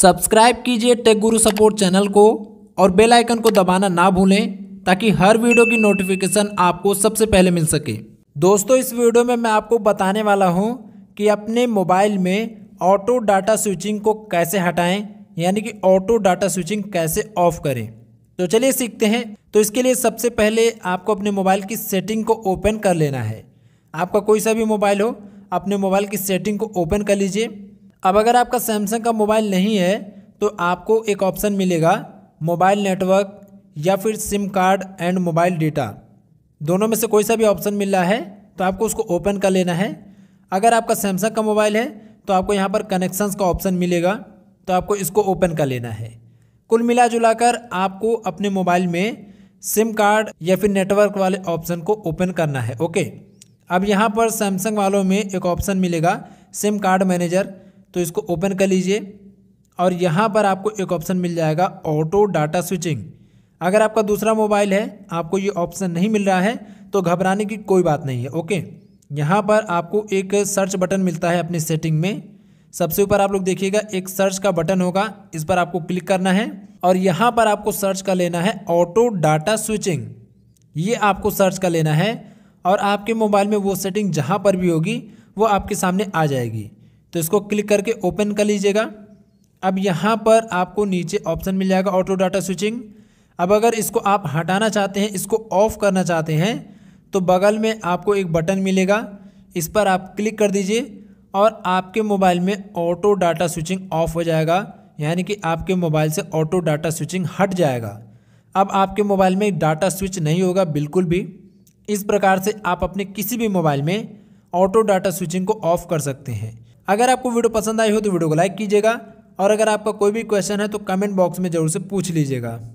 subscribe कीजिए take गुरु support channel को और बेल आइकन को दबाना ना भूलें ताकि हर वीडियो की नोटिफिकेशन आपको सबसे पहले मिल सके दोस्तों इस वीडियो में मैं आपको बताने वाला हूं कि अपने मोबाइल में ऑटो डाटा स्विचिंग को कैसे हटाएं यानी कि ऑटो डाटा स्विचिंग कैसे ऑफ करें तो चलिए सीखते हैं तो इसके लिए सबसे पहले आपको अपने मोबाइल की सेटिंग को ओपन कर लेना है आपका कोई सा भी मोबाइल हो अपने मोबाइल की सेटिंग को ओपन कर लीजिए अब अगर आपका सैमसंग का मोबाइल नहीं है तो आपको एक ऑप्शन मिलेगा मोबाइल नेटवर्क या फिर SIM card and mobile data दोनों में से कोई सा भी ऑप्शन मिल रहा है तो आपको उसको ओपन कर लेना है अगर आपका सैमसंग का मोबाइल है तो आपको यहाँ पर कनेक्शंस का ऑप्शन मिलेगा तो आपको इसको ओपन कर लेना है कुल मिला जुला कर आपको अपने मोबाइल में सिम कार्ड या फिर नेटवर्क वाले ऑप्शन को ओपन करना है ओके अब यहाँ पर सैमसंग वालों में एक ऑप्शन मिलेगा सिम कार्ड मैनेजर तो इसको ओपन कर लीजिए और यहाँ पर आपको एक ऑप्शन मिल जाएगा ऑटो डाटा स्विचिंग अगर आपका दूसरा मोबाइल है आपको ये ऑप्शन नहीं मिल रहा है तो घबराने की कोई बात नहीं है ओके यहाँ पर आपको एक सर्च बटन मिलता है अपनी सेटिंग में सबसे ऊपर आप लोग देखिएगा एक सर्च का बटन होगा इस पर आपको क्लिक करना है और यहाँ पर आपको सर्च का लेना है ऑटो डाटा स्विचिंग ये आपको सर्च का लेना है और आपके मोबाइल में वो सेटिंग जहाँ पर भी होगी वो आपके सामने आ जाएगी तो इसको क्लिक करके ओपन कर लीजिएगा अब यहाँ पर आपको नीचे ऑप्शन मिल जाएगा ऑटो डाटा स्विचिंग अब अगर इसको आप हटाना चाहते हैं इसको ऑफ़ करना चाहते हैं तो बगल में आपको एक बटन मिलेगा इस पर आप क्लिक कर दीजिए और आपके मोबाइल में ऑटो डाटा स्विचिंग ऑफ हो जाएगा यानी कि आपके मोबाइल से ऑटो डाटा स्विचिंग हट जाएगा अब आपके मोबाइल में डाटा स्विच नहीं होगा बिल्कुल भी इस प्रकार से आप अपने किसी भी मोबाइल में ऑटो डाटा स्विचिंग को ऑफ कर सकते हैं अगर आपको वीडियो पसंद आई हो तो वीडियो को लाइक कीजिएगा और अगर आपका कोई भी क्वेश्चन है तो कमेंट बॉक्स में ज़रूर से पूछ लीजिएगा